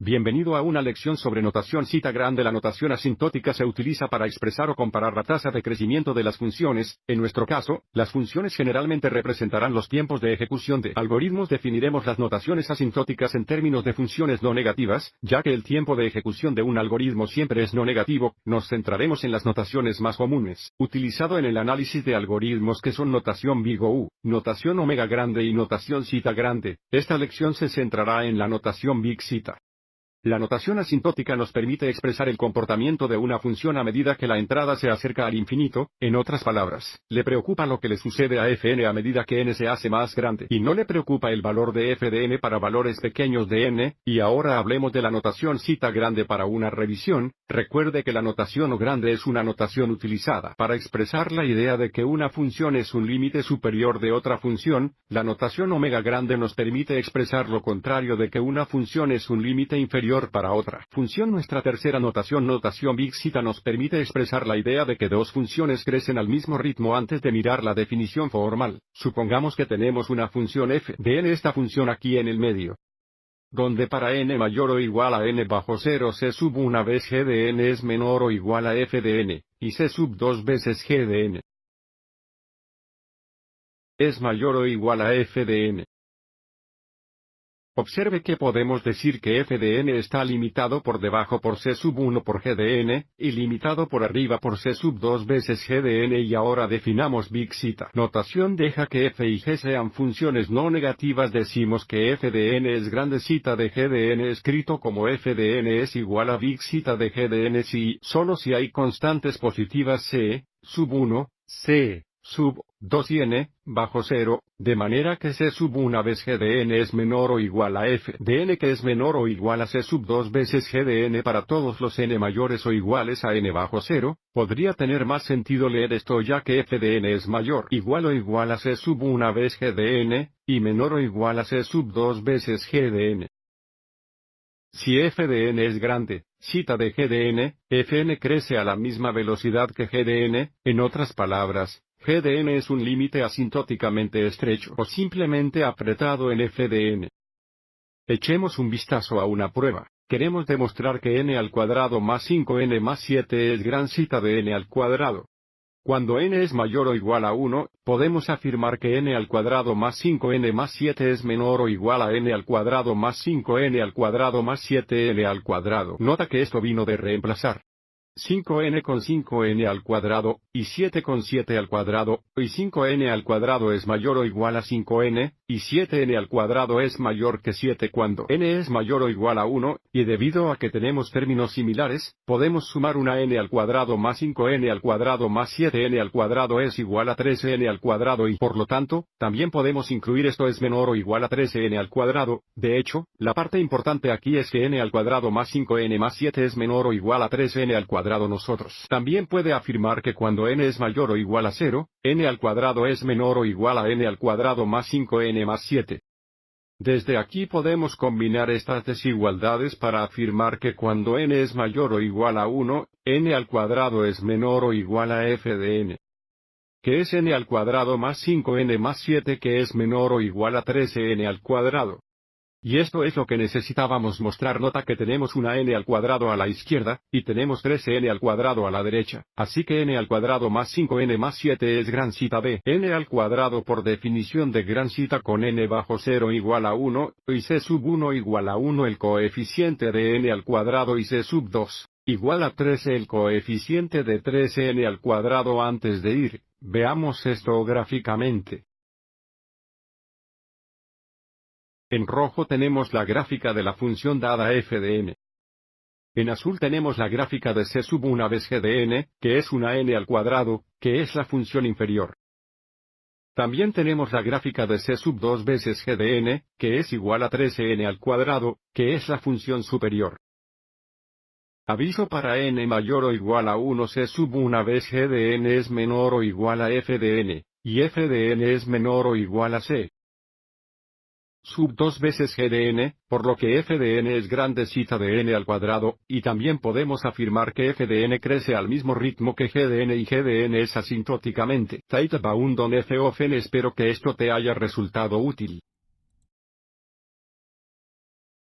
Bienvenido a una lección sobre notación cita grande. La notación asintótica se utiliza para expresar o comparar la tasa de crecimiento de las funciones. En nuestro caso, las funciones generalmente representarán los tiempos de ejecución de algoritmos. Definiremos las notaciones asintóticas en términos de funciones no negativas, ya que el tiempo de ejecución de un algoritmo siempre es no negativo. Nos centraremos en las notaciones más comunes, utilizado en el análisis de algoritmos que son notación big notación omega grande y notación cita grande. Esta lección se centrará en la notación Big cita. La notación asintótica nos permite expresar el comportamiento de una función a medida que la entrada se acerca al infinito, en otras palabras, le preocupa lo que le sucede a fn a medida que n se hace más grande y no le preocupa el valor de f de n para valores pequeños de n, y ahora hablemos de la notación cita grande para una revisión, recuerde que la notación o grande es una notación utilizada para expresar la idea de que una función es un límite superior de otra función, la notación omega grande nos permite expresar lo contrario de que una función es un límite inferior para otra función. Nuestra tercera notación notación Big nos permite expresar la idea de que dos funciones crecen al mismo ritmo antes de mirar la definición formal. Supongamos que tenemos una función f de n esta función aquí en el medio donde para n mayor o igual a n bajo 0 c sub una vez g de n es menor o igual a f de n, y c sub dos veces g de n es mayor o igual a f de n. Observe que podemos decir que n está limitado por debajo por C sub 1 por n, y limitado por arriba por C sub 2 veces n y ahora definamos Big cita. Notación deja que F y G sean funciones no negativas decimos que n es grande cita de GDN escrito como FDN es igual a Big Zeta de n si, solo si hay constantes positivas C, sub 1, C, sub 2n bajo 0, de manera que c sub una vez g de n es menor o igual a f de n que es menor o igual a c sub 2 veces g de n para todos los n mayores o iguales a n bajo 0, podría tener más sentido leer esto ya que f de n es mayor igual o igual a c sub una vez g de n, y menor o igual a c sub 2 veces g de n. Si f de n es grande, Cita de GDN, Fn crece a la misma velocidad que GDN, en otras palabras, GDN es un límite asintóticamente estrecho o simplemente apretado en FDN. Echemos un vistazo a una prueba. Queremos demostrar que n al cuadrado más 5n más 7 es gran cita de n al cuadrado. Cuando n es mayor o igual a 1, podemos afirmar que n al cuadrado más 5n más 7 es menor o igual a n al cuadrado más 5n al cuadrado más 7n al cuadrado. Nota que esto vino de reemplazar. 5n con 5n al cuadrado, y 7 con 7 al cuadrado, y 5n al cuadrado es mayor o igual a 5n, y 7n al cuadrado es mayor que 7 cuando n es mayor o igual a 1, y debido a que tenemos términos similares, podemos sumar una n al cuadrado más 5n al cuadrado más 7n al cuadrado es igual a 13n al cuadrado y por lo tanto, también podemos incluir esto es menor o igual a 13n al cuadrado, de hecho, la parte importante aquí es que n al cuadrado más 5n más 7 es menor o igual a 3n al cuadrado nosotros. También puede afirmar que cuando n es mayor o igual a 0, n al cuadrado es menor o igual a n al cuadrado más 5n más 7. Desde aquí podemos combinar estas desigualdades para afirmar que cuando n es mayor o igual a 1, n al cuadrado es menor o igual a f de n. Que es n al cuadrado más 5n más 7 que es menor o igual a 13n al cuadrado. Y esto es lo que necesitábamos mostrar. Nota que tenemos una n al cuadrado a la izquierda, y tenemos 13n al cuadrado a la derecha, así que n al cuadrado más 5n más 7 es gran cita b. n al cuadrado por definición de gran cita con n bajo 0 igual a 1, y c sub 1 igual a 1 el coeficiente de n al cuadrado y c sub 2, igual a 13 el coeficiente de 13n al cuadrado antes de ir, veamos esto gráficamente. En rojo tenemos la gráfica de la función dada f de n. En azul tenemos la gráfica de c sub una vez g de n, que es una n al cuadrado, que es la función inferior. También tenemos la gráfica de c sub 2 veces g de n, que es igual a 13n al cuadrado, que es la función superior. Aviso para n mayor o igual a 1 c sub una vez g de n es menor o igual a f de n, y f de n es menor o igual a c sub 2 veces gdn, por lo que fdn de n es de n al cuadrado, y también podemos afirmar que fdn crece al mismo ritmo que gdn y gdn es asintóticamente. Taita Baundon espero que esto te haya resultado útil.